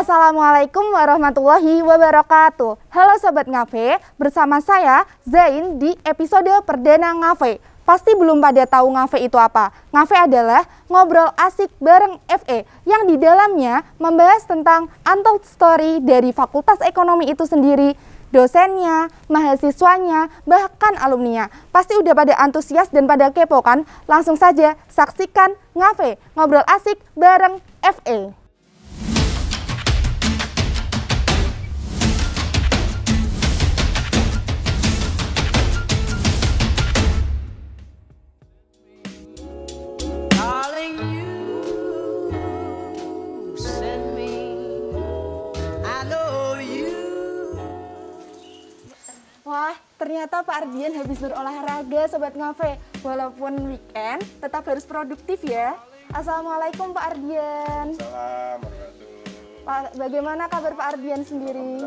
Assalamualaikum warahmatullahi wabarakatuh. Halo Sobat Ngafe, bersama saya Zain di episode perdana Ngafe. Pasti belum pada tahu Ngafe itu apa. Ngafe adalah ngobrol asik bareng FE yang di dalamnya membahas tentang untold story dari Fakultas Ekonomi itu sendiri, dosennya, mahasiswanya, bahkan alumninya. Pasti udah pada antusias dan pada kepo kan? Langsung saja saksikan Ngafe, ngobrol asik bareng FE. ternyata Pak Ardian habis berolahraga Sobat Ngafe. Walaupun weekend, tetap harus produktif ya. Assalamualaikum Pak Ardian. Assalamualaikum. bagaimana kabar Pak Ardian sendiri?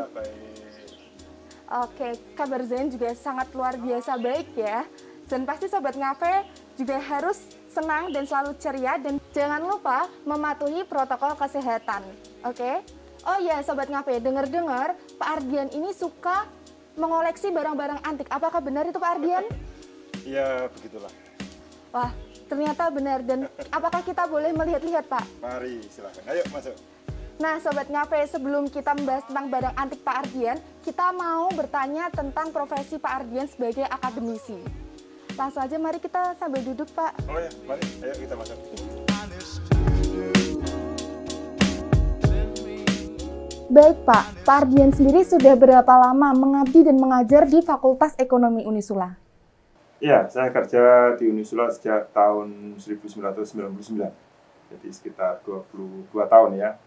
Oke, kabar Zain juga sangat luar biasa baik ya. Dan pasti Sobat Ngafe juga harus senang dan selalu ceria dan jangan lupa mematuhi protokol kesehatan. Oke? Oh iya, Sobat Ngafe, denger-dengar Pak Ardian ini suka mengoleksi barang-barang antik. Apakah benar itu Pak Ardian? Iya begitulah. Wah, ternyata benar. Dan apakah kita boleh melihat-lihat Pak? Mari, silahkan. Ayo masuk. Nah, Sobat Ngafe, sebelum kita membahas tentang barang antik Pak Ardian, kita mau bertanya tentang profesi Pak Ardian sebagai akademisi. Langsung aja mari kita sambil duduk, Pak. Oh ya, mari. Ayo kita masuk. Baik Pak, Pak Ardian sendiri sudah berapa lama mengabdi dan mengajar di Fakultas Ekonomi Unisula? Ya, saya kerja di Unisula sejak tahun 1999, jadi sekitar 22 tahun ya.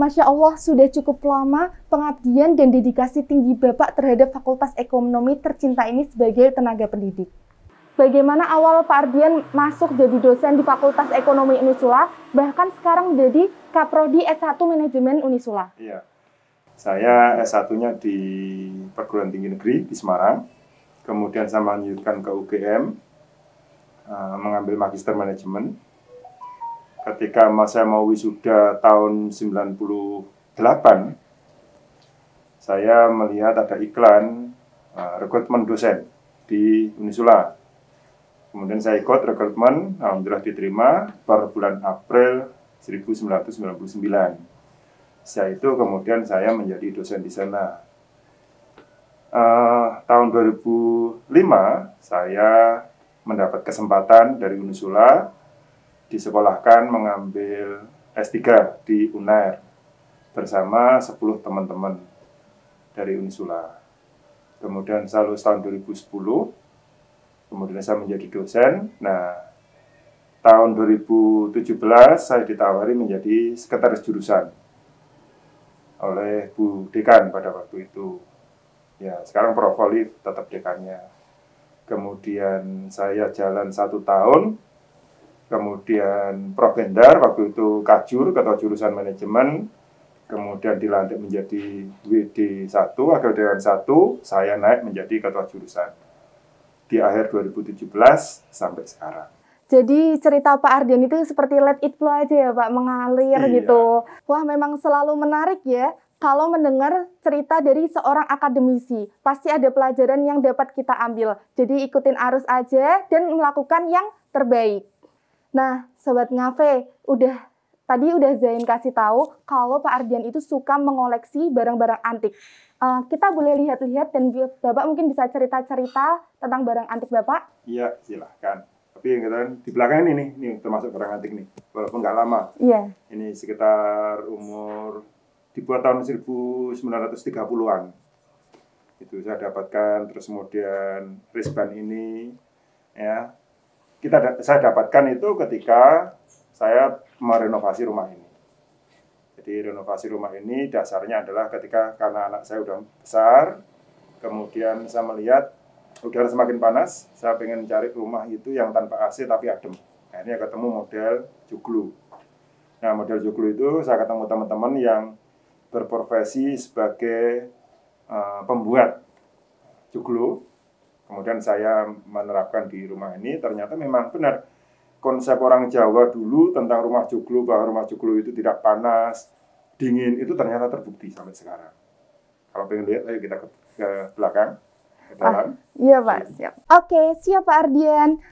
Masya Allah, sudah cukup lama pengabdian dan dedikasi tinggi Bapak terhadap Fakultas Ekonomi tercinta ini sebagai tenaga pendidik. Bagaimana awal Pak Ardian masuk jadi dosen di Fakultas Ekonomi Unisula, bahkan sekarang jadi Kaprodi S1 Manajemen Unisula? Iya, saya S1-nya di perguruan tinggi negeri di Semarang. Kemudian saya melanjutkan ke UGM, eh, mengambil magister manajemen. Ketika saya mau wisuda tahun 98, saya melihat ada iklan uh, rekrutmen dosen di Unisula. Kemudian saya ikut rekrutmen, alhamdulillah diterima per bulan April 1999. Setelah itu kemudian saya menjadi dosen di sana. Uh, tahun 2005 saya mendapat kesempatan dari Unisula disekolahkan mengambil S3 di UNAIR bersama 10 teman-teman dari Unisula. Kemudian saya lulus tahun 2010, kemudian saya menjadi dosen. Nah, tahun 2017 saya ditawari menjadi sekretaris jurusan oleh Bu Dekan pada waktu itu. Ya, sekarang Prof. Oli tetap dekannya. Kemudian saya jalan satu tahun, kemudian Prof. Gendar waktu itu Kajur, Ketua Jurusan Manajemen, kemudian dilantik menjadi WD1, Wakil Dewan 1, saya naik menjadi Ketua Jurusan. Di akhir 2017 sampai sekarang. Jadi cerita Pak Ardian itu seperti let it flow aja ya Pak, mengalir iya. gitu. Wah memang selalu menarik ya kalau mendengar cerita dari seorang akademisi. Pasti ada pelajaran yang dapat kita ambil. Jadi ikutin arus aja dan melakukan yang terbaik. Nah, Sobat Ngafe, udah tadi udah Zain kasih tahu kalau Pak Ardian itu suka mengoleksi barang-barang antik. Uh, kita boleh lihat-lihat dan Bapak mungkin bisa cerita-cerita tentang barang antik Bapak? Iya, silahkan tapi yang kita di belakang ini nih, nih termasuk kerang antik nih walaupun nggak lama iya yeah. ini sekitar umur dibuat tahun 1930-an itu saya dapatkan terus kemudian wristband ini ya kita saya dapatkan itu ketika saya merenovasi rumah ini jadi renovasi rumah ini dasarnya adalah ketika karena anak saya udah besar kemudian saya melihat udara semakin panas, saya pengen cari rumah itu yang tanpa AC tapi adem. Akhirnya ketemu model joglo. Nah, model joglo itu saya ketemu teman-teman yang berprofesi sebagai uh, pembuat joglo. Kemudian saya menerapkan di rumah ini, ternyata memang benar konsep orang Jawa dulu tentang rumah joglo bahwa rumah joglo itu tidak panas, dingin itu ternyata terbukti sampai sekarang. Kalau pengen lihat, ayo kita ke, ke belakang. Ah, iya Pak, siap. Ya. Oke, siap Pak Ardian.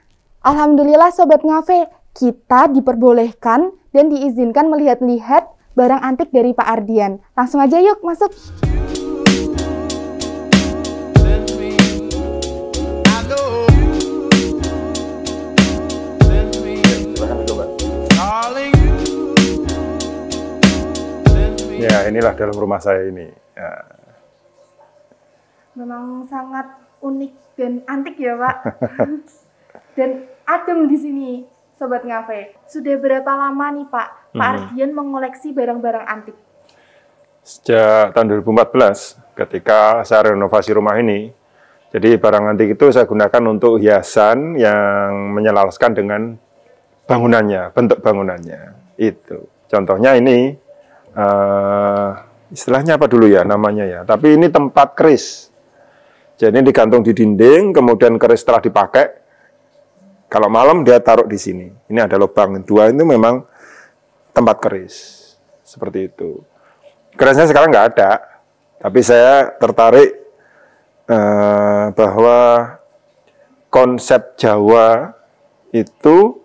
Alhamdulillah Sobat Ngafe, kita diperbolehkan dan diizinkan melihat-lihat barang antik dari Pak Ardian. Langsung aja yuk masuk. Ya, inilah dalam rumah saya ini. Ya memang sangat unik dan antik ya Pak. dan adem di sini Sobat Ngafe. Sudah berapa lama nih Pak, Pak hmm. Ardian mengoleksi barang-barang antik? Sejak tahun 2014 ketika saya renovasi rumah ini. Jadi barang antik itu saya gunakan untuk hiasan yang menyelaraskan dengan bangunannya, bentuk bangunannya. Itu. Contohnya ini uh, istilahnya apa dulu ya namanya ya. Tapi ini tempat keris jadi digantung di dinding, kemudian keris setelah dipakai. Kalau malam dia taruh di sini. Ini ada lubang dua itu memang tempat keris seperti itu. Kerisnya sekarang nggak ada, tapi saya tertarik eh, bahwa konsep Jawa itu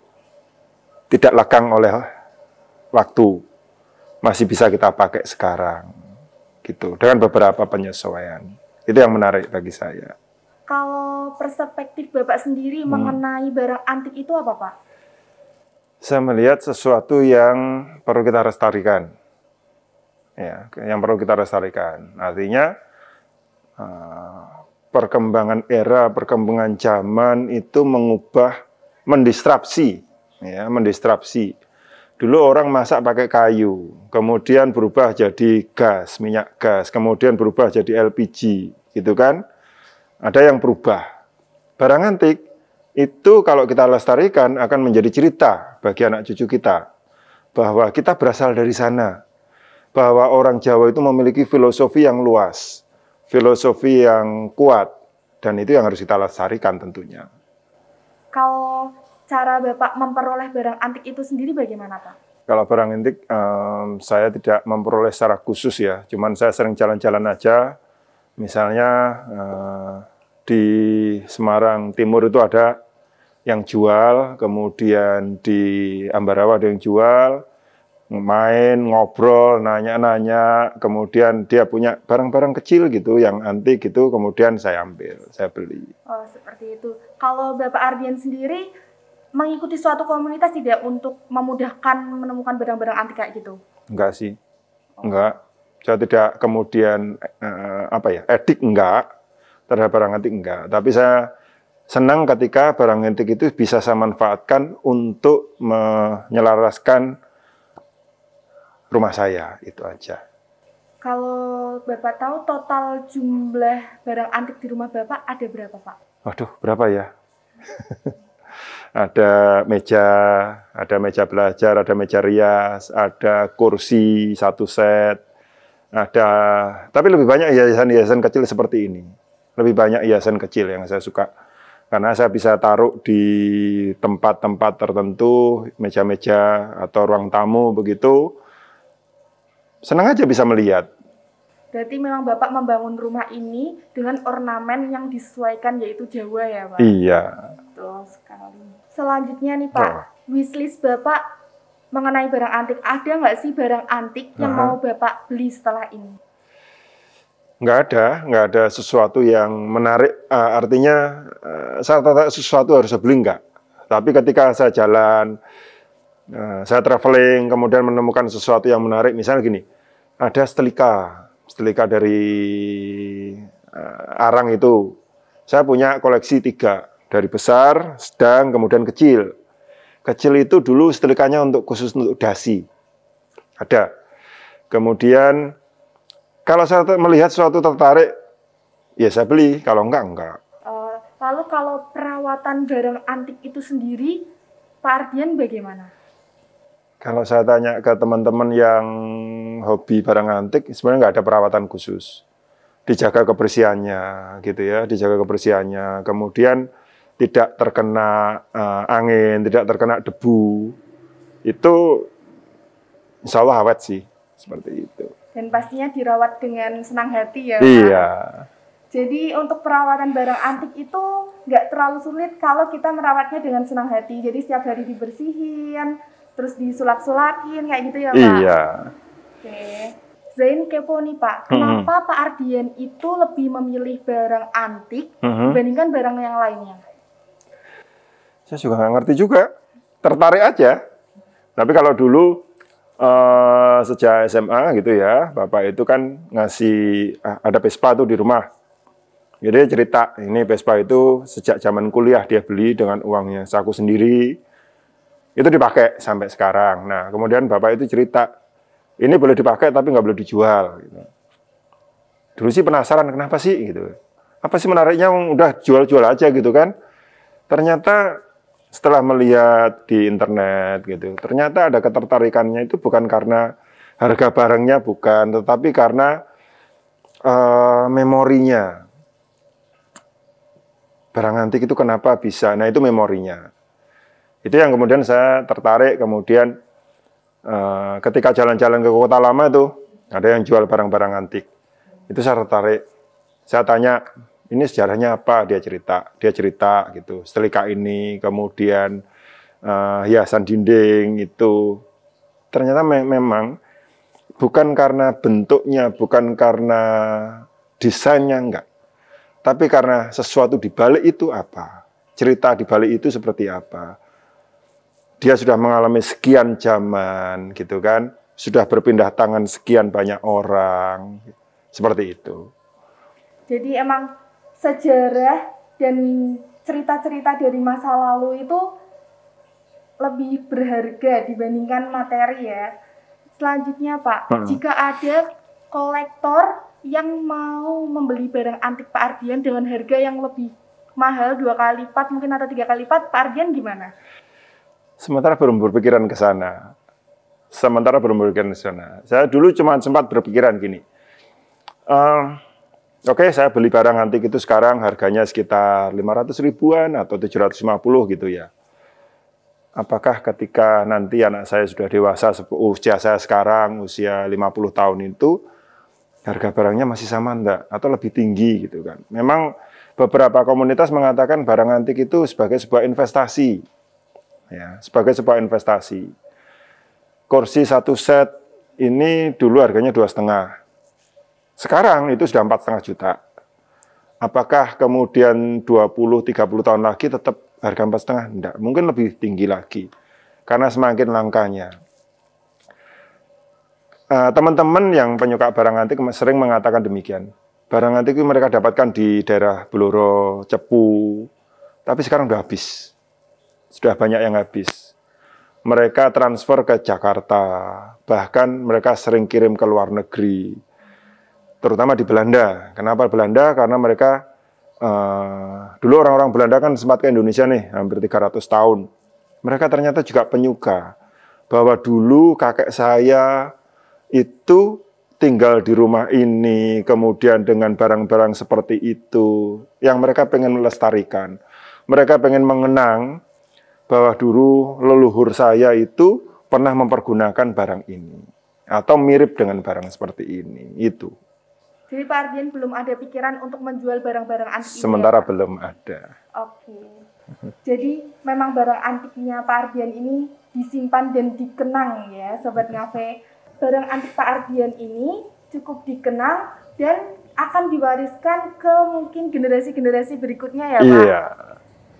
tidak lekang oleh waktu, masih bisa kita pakai sekarang gitu dengan beberapa penyesuaian. Itu yang menarik bagi saya. Kalau perspektif Bapak sendiri hmm. mengenai barang antik itu apa, Pak? Saya melihat sesuatu yang perlu kita restarikan. Ya, yang perlu kita restarikan. Artinya eh, perkembangan era, perkembangan zaman itu mengubah mendistrapsi, ya, mendistrapsi Dulu orang masak pakai kayu, kemudian berubah jadi gas, minyak gas, kemudian berubah jadi LPG, gitu kan? Ada yang berubah. Barang antik itu kalau kita lestarikan akan menjadi cerita bagi anak cucu kita bahwa kita berasal dari sana. Bahwa orang Jawa itu memiliki filosofi yang luas, filosofi yang kuat dan itu yang harus kita lestarikan tentunya. Kalau cara Bapak memperoleh barang antik itu sendiri bagaimana Pak? Kalau barang antik, um, saya tidak memperoleh secara khusus ya. Cuman saya sering jalan-jalan aja. Misalnya uh, di Semarang Timur itu ada yang jual, kemudian di Ambarawa ada yang jual, main, ngobrol, nanya-nanya, kemudian dia punya barang-barang kecil gitu, yang antik gitu, kemudian saya ambil, saya beli. Oh, seperti itu. Kalau Bapak Ardian sendiri, mengikuti suatu komunitas tidak untuk memudahkan menemukan barang-barang antik kayak gitu? Enggak sih, oh. enggak. Saya tidak kemudian eh, apa ya etik enggak terhadap barang antik enggak. Tapi saya senang ketika barang antik itu bisa saya manfaatkan untuk menyelaraskan rumah saya itu aja. Kalau Bapak tahu total jumlah barang antik di rumah Bapak ada berapa Pak? Waduh, berapa ya? ada meja, ada meja belajar, ada meja rias, ada kursi satu set, ada tapi lebih banyak hiasan-hiasan kecil seperti ini. Lebih banyak hiasan kecil yang saya suka. Karena saya bisa taruh di tempat-tempat tertentu, meja-meja atau ruang tamu begitu. Senang aja bisa melihat. Berarti memang Bapak membangun rumah ini dengan ornamen yang disesuaikan yaitu Jawa ya Pak? Iya. Betul sekali. Selanjutnya nih Pak, nah. wishlist Bapak mengenai barang antik. Ada nggak sih barang antik yang mau Bapak beli setelah ini? Nggak ada, nggak ada sesuatu yang menarik. Uh, artinya uh, saya tata sesuatu harus saya beli nggak. Tapi ketika saya jalan, uh, saya traveling, kemudian menemukan sesuatu yang menarik. Misalnya gini, ada setelika, setelika dari uh, arang itu. Saya punya koleksi tiga, dari besar, sedang, kemudian kecil. Kecil itu dulu setelikannya untuk khusus untuk dasi. Ada. Kemudian kalau saya melihat suatu tertarik, ya saya beli. Kalau enggak, enggak. Eh, lalu kalau perawatan barang antik itu sendiri, Pak Ardian bagaimana? Kalau saya tanya ke teman-teman yang hobi barang antik, sebenarnya nggak ada perawatan khusus. Dijaga kebersihannya, gitu ya, dijaga kebersihannya. Kemudian tidak terkena uh, angin, tidak terkena debu, itu insya Allah awet sih seperti itu. Dan pastinya dirawat dengan senang hati ya. Iya. Jadi untuk perawatan barang antik itu nggak terlalu sulit kalau kita merawatnya dengan senang hati. Jadi setiap hari dibersihin, terus disulap-sulakin kayak gitu ya Pak. Iya. Oke. Zain kepo nih Pak, kenapa -hmm. Pak Ardian itu lebih memilih barang antik mm -hmm. dibandingkan barang yang lainnya? saya juga nggak ngerti juga. Tertarik aja. Tapi kalau dulu uh, sejak SMA gitu ya, bapak itu kan ngasih ah, ada Vespa tuh di rumah. Jadi cerita ini Vespa itu sejak zaman kuliah dia beli dengan uangnya saku sendiri. Itu dipakai sampai sekarang. Nah kemudian bapak itu cerita ini boleh dipakai tapi nggak boleh dijual. Gitu. Dulu sih penasaran kenapa sih gitu. Apa sih menariknya udah jual-jual aja gitu kan. Ternyata setelah melihat di internet gitu, ternyata ada ketertarikannya itu bukan karena harga barangnya bukan, tetapi karena uh, memorinya. Barang antik itu kenapa bisa? Nah itu memorinya. Itu yang kemudian saya tertarik kemudian uh, ketika jalan-jalan ke kota lama itu ada yang jual barang-barang antik. Itu saya tertarik. Saya tanya ini sejarahnya apa dia cerita dia cerita gitu setrika ini kemudian uh, hiasan dinding itu ternyata me memang bukan karena bentuknya bukan karena desainnya enggak tapi karena sesuatu di balik itu apa cerita di balik itu seperti apa dia sudah mengalami sekian zaman gitu kan sudah berpindah tangan sekian banyak orang seperti itu jadi emang sejarah dan cerita-cerita dari masa lalu itu lebih berharga dibandingkan materi ya. Selanjutnya Pak, hmm. jika ada kolektor yang mau membeli barang antik Pak Ardian dengan harga yang lebih mahal dua kali lipat mungkin atau tiga kali lipat, Pak Ardian gimana? Sementara belum berpikiran ke sana. Sementara belum berpikiran ke sana. Saya dulu cuma sempat berpikiran gini. Uh, oke okay, saya beli barang antik itu sekarang harganya sekitar 500 ribuan atau 750 gitu ya. Apakah ketika nanti anak saya sudah dewasa, usia saya sekarang, usia 50 tahun itu, harga barangnya masih sama enggak? Atau lebih tinggi gitu kan. Memang beberapa komunitas mengatakan barang antik itu sebagai sebuah investasi. ya Sebagai sebuah investasi. Kursi satu set ini dulu harganya dua setengah sekarang itu sudah empat setengah juta. Apakah kemudian 20-30 tahun lagi tetap harga empat setengah? Tidak, mungkin lebih tinggi lagi. Karena semakin langkahnya. Eh, teman-teman uh, yang penyuka barang antik sering mengatakan demikian. Barang antik itu mereka dapatkan di daerah Bloro, Cepu, tapi sekarang sudah habis. Sudah banyak yang habis. Mereka transfer ke Jakarta, bahkan mereka sering kirim ke luar negeri terutama di Belanda. Kenapa Belanda? Karena mereka uh, dulu orang-orang Belanda kan sempat ke Indonesia nih, hampir 300 tahun. Mereka ternyata juga penyuka bahwa dulu kakek saya itu tinggal di rumah ini, kemudian dengan barang-barang seperti itu yang mereka pengen melestarikan. Mereka pengen mengenang bahwa dulu leluhur saya itu pernah mempergunakan barang ini atau mirip dengan barang seperti ini. Itu. Jadi Pak Ardian belum ada pikiran untuk menjual barang-barang antik ya, Sementara ya, belum ada. Oke. Jadi memang barang antiknya Pak Ardian ini disimpan dan dikenang ya Sobat Ngafe. Barang antik Pak Ardian ini cukup dikenang dan akan diwariskan ke mungkin generasi-generasi berikutnya ya Pak? Iya.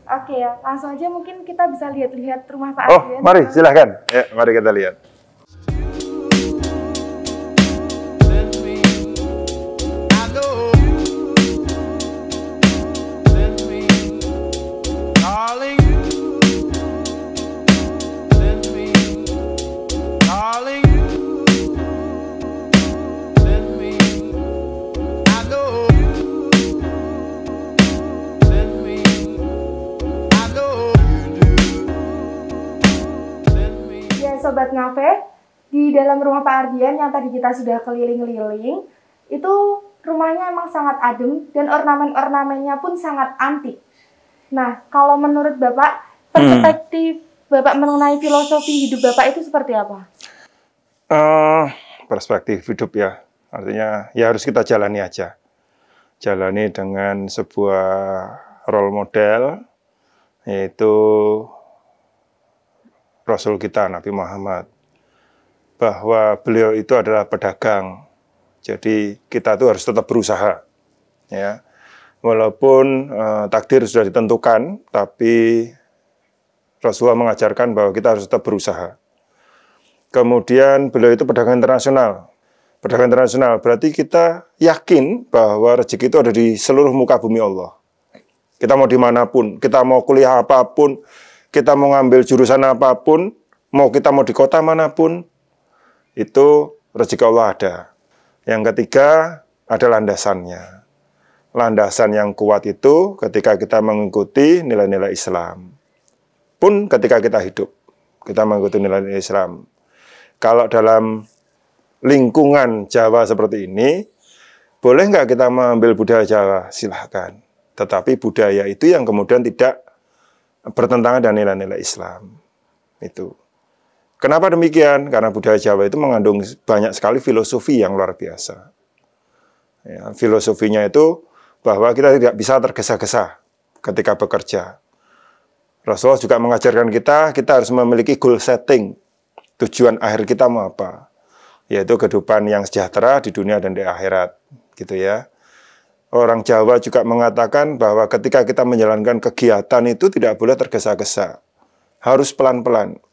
Oke ya. langsung aja mungkin kita bisa lihat-lihat rumah Pak oh, Ardian. Oh, mari silahkan. Ya, mari kita lihat. rumah Pak Ardian yang tadi kita sudah keliling liling itu rumahnya emang sangat adem dan ornamen-ornamennya pun sangat antik. Nah, kalau menurut Bapak, hmm. perspektif hmm. Bapak mengenai filosofi hidup Bapak itu seperti apa? Uh, perspektif hidup ya, artinya ya harus kita jalani aja. Jalani dengan sebuah role model, yaitu Rasul kita Nabi Muhammad bahwa beliau itu adalah pedagang. Jadi kita itu harus tetap berusaha. Ya. Walaupun eh, takdir sudah ditentukan, tapi Rasulullah mengajarkan bahwa kita harus tetap berusaha. Kemudian beliau itu pedagang internasional. Pedagang internasional berarti kita yakin bahwa rezeki itu ada di seluruh muka bumi Allah. Kita mau dimanapun, kita mau kuliah apapun, kita mau ngambil jurusan apapun, mau kita mau di kota manapun, itu rezeki Allah ada. Yang ketiga, ada landasannya. Landasan yang kuat itu ketika kita mengikuti nilai-nilai Islam. Pun ketika kita hidup, kita mengikuti nilai-nilai Islam. Kalau dalam lingkungan Jawa seperti ini, boleh nggak kita mengambil budaya Jawa? Silahkan. Tetapi budaya itu yang kemudian tidak bertentangan dengan nilai-nilai Islam. Itu. Kenapa demikian? Karena budaya Jawa itu mengandung banyak sekali filosofi yang luar biasa. Ya, filosofinya itu bahwa kita tidak bisa tergesa-gesa ketika bekerja. Rasulullah juga mengajarkan kita, kita harus memiliki goal setting. Tujuan akhir kita mau apa? Yaitu kehidupan yang sejahtera di dunia dan di akhirat. Gitu ya. Orang Jawa juga mengatakan bahwa ketika kita menjalankan kegiatan itu tidak boleh tergesa-gesa. Harus pelan-pelan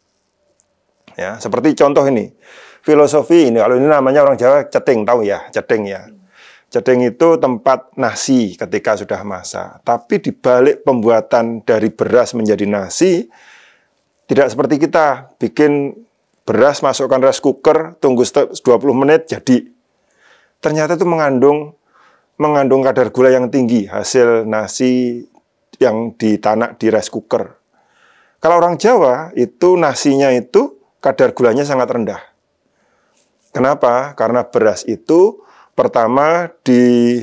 Ya, seperti contoh ini. Filosofi ini kalau ini namanya orang Jawa ceting tahu ya, ceting ya. ceting itu tempat nasi ketika sudah masak. Tapi dibalik pembuatan dari beras menjadi nasi, tidak seperti kita bikin beras masukkan rice cooker, tunggu 20 menit jadi. Ternyata itu mengandung mengandung kadar gula yang tinggi hasil nasi yang ditanak di rice cooker. Kalau orang Jawa itu nasinya itu kadar gulanya sangat rendah. Kenapa? Karena beras itu pertama di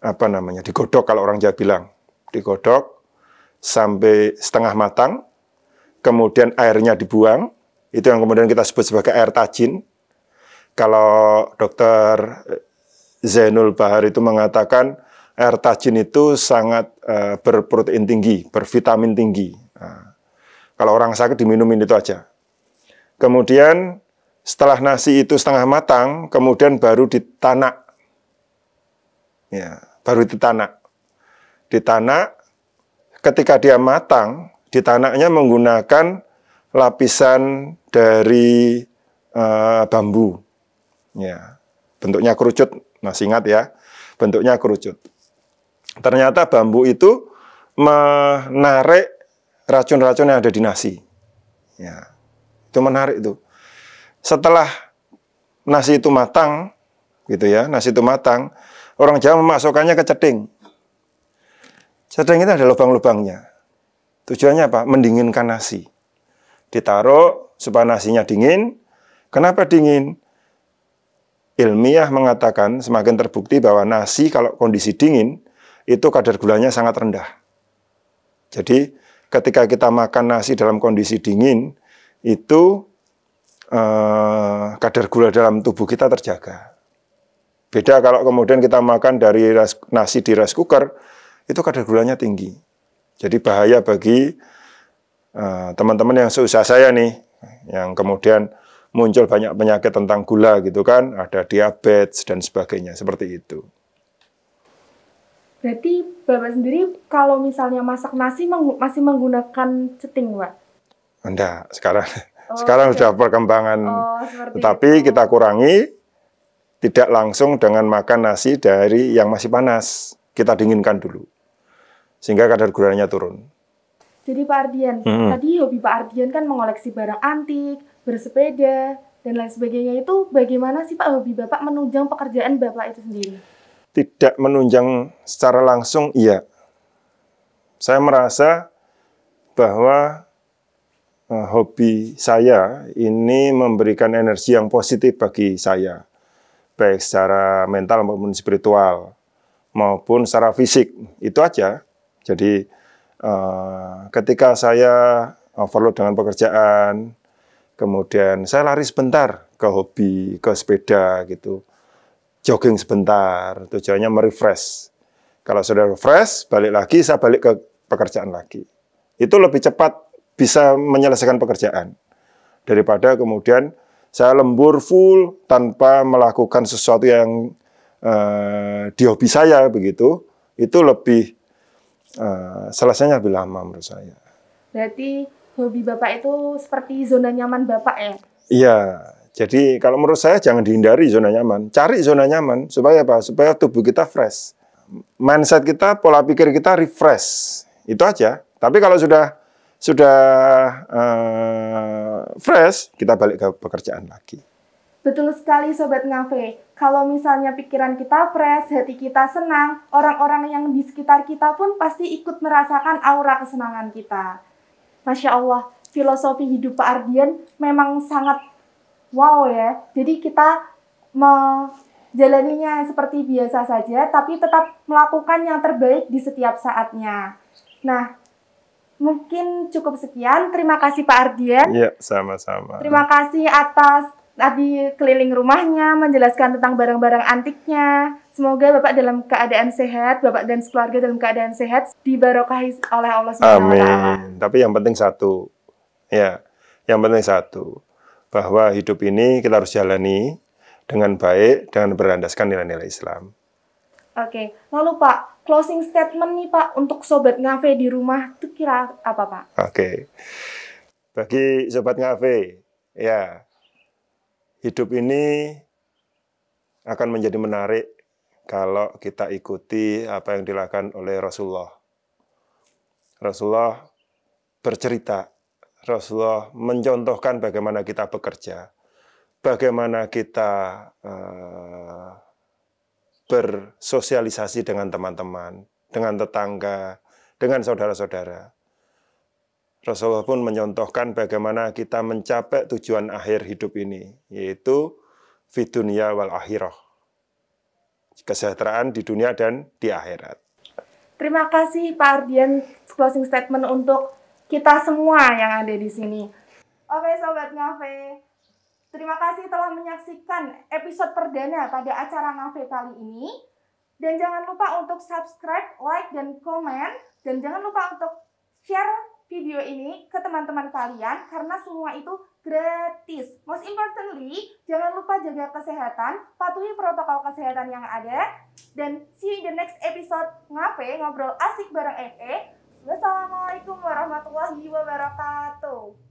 apa namanya digodok kalau orang Jawa bilang digodok sampai setengah matang, kemudian airnya dibuang, itu yang kemudian kita sebut sebagai air tajin. Kalau dokter eh, Zainul Bahar itu mengatakan air tajin itu sangat uh, berprotein tinggi, bervitamin tinggi. Nah, kalau orang sakit diminumin itu aja. Kemudian setelah nasi itu setengah matang, kemudian baru ditanak. Ya, baru ditanak. Ditanak, ketika dia matang, ditanaknya menggunakan lapisan dari e, bambu. Ya, bentuknya kerucut, masih ingat ya, bentuknya kerucut. Ternyata bambu itu menarik racun-racun yang ada di nasi. Ya. Itu menarik itu Setelah nasi itu matang, gitu ya, nasi itu matang, orang Jawa memasukkannya ke ceting ceting itu ada lubang-lubangnya. Tujuannya apa? Mendinginkan nasi. Ditaruh supaya nasinya dingin. Kenapa dingin? Ilmiah mengatakan semakin terbukti bahwa nasi kalau kondisi dingin itu kadar gulanya sangat rendah. Jadi ketika kita makan nasi dalam kondisi dingin, itu eh, kadar gula dalam tubuh kita terjaga. Beda kalau kemudian kita makan dari nasi di rice cooker, itu kadar gulanya tinggi. Jadi bahaya bagi eh, teman-teman eh, yang seusah saya nih, yang kemudian muncul banyak penyakit tentang gula gitu kan, ada diabetes dan sebagainya, seperti itu. Berarti Bapak sendiri kalau misalnya masak nasi masih menggunakan ceting, Pak? anda sekarang oh, sekarang okay. sudah perkembangan. Oh, Tetapi itu. kita kurangi tidak langsung dengan makan nasi dari yang masih panas. Kita dinginkan dulu. Sehingga kadar gulanya turun. Jadi Pak Ardian, hmm. tadi hobi Pak Ardian kan mengoleksi barang antik, bersepeda, dan lain sebagainya itu bagaimana sih Pak hobi Bapak menunjang pekerjaan Bapak itu sendiri? Tidak menunjang secara langsung, iya. Saya merasa bahwa uh, hobi saya ini memberikan energi yang positif bagi saya, baik secara mental maupun spiritual maupun secara fisik itu aja. Jadi uh, ketika saya overload dengan pekerjaan, kemudian saya lari sebentar ke hobi, ke sepeda gitu, jogging sebentar, tujuannya merefresh. Kalau sudah refresh, balik lagi, saya balik ke pekerjaan lagi. Itu lebih cepat bisa menyelesaikan pekerjaan. Daripada kemudian saya lembur full tanpa melakukan sesuatu yang uh, di hobi saya begitu, itu lebih uh, selesainya lebih lama menurut saya. Berarti hobi Bapak itu seperti zona nyaman Bapak ya? Iya, jadi kalau menurut saya jangan dihindari zona nyaman, cari zona nyaman supaya apa? Supaya tubuh kita fresh, mindset kita, pola pikir kita refresh, itu aja. Tapi kalau sudah sudah uh, fresh, kita balik ke pekerjaan lagi. Betul sekali Sobat Ngafe, kalau misalnya pikiran kita fresh, hati kita senang, orang-orang yang di sekitar kita pun pasti ikut merasakan aura kesenangan kita. Masya Allah, filosofi hidup Pak Ardian memang sangat wow ya. Jadi kita menjalaninya seperti biasa saja, tapi tetap melakukan yang terbaik di setiap saatnya. Nah, mungkin cukup sekian. Terima kasih Pak Ardian. Iya, sama-sama. Terima kasih atas tadi keliling rumahnya, menjelaskan tentang barang-barang antiknya. Semoga Bapak dalam keadaan sehat, Bapak dan keluarga dalam keadaan sehat, dibarokahi oleh Allah SWT. Amin. Tapi yang penting satu, ya, yang penting satu, bahwa hidup ini kita harus jalani dengan baik, dengan berlandaskan nilai-nilai Islam. Oke, lalu Pak, closing statement nih Pak untuk sobat ngafe di rumah itu kira apa Pak? Oke. Okay. Bagi sobat ngafe, ya hidup ini akan menjadi menarik kalau kita ikuti apa yang dilakukan oleh Rasulullah. Rasulullah bercerita, Rasulullah mencontohkan bagaimana kita bekerja, bagaimana kita uh, bersosialisasi dengan teman-teman, dengan tetangga, dengan saudara-saudara. Rasulullah pun mencontohkan bagaimana kita mencapai tujuan akhir hidup ini, yaitu fidunia wal akhirah. Kesejahteraan di dunia dan di akhirat. Terima kasih Pak Ardian closing statement untuk kita semua yang ada di sini. Oke Sobat Ngafe, Terima kasih telah menyaksikan episode perdana pada acara Ngafe kali ini. Dan jangan lupa untuk subscribe, like, dan komen. Dan jangan lupa untuk share video ini ke teman-teman kalian karena semua itu gratis. Most importantly, jangan lupa jaga kesehatan, patuhi protokol kesehatan yang ada. Dan see you in the next episode Ngafe, Ngobrol Asik Bareng FE. Wassalamualaikum warahmatullahi wabarakatuh.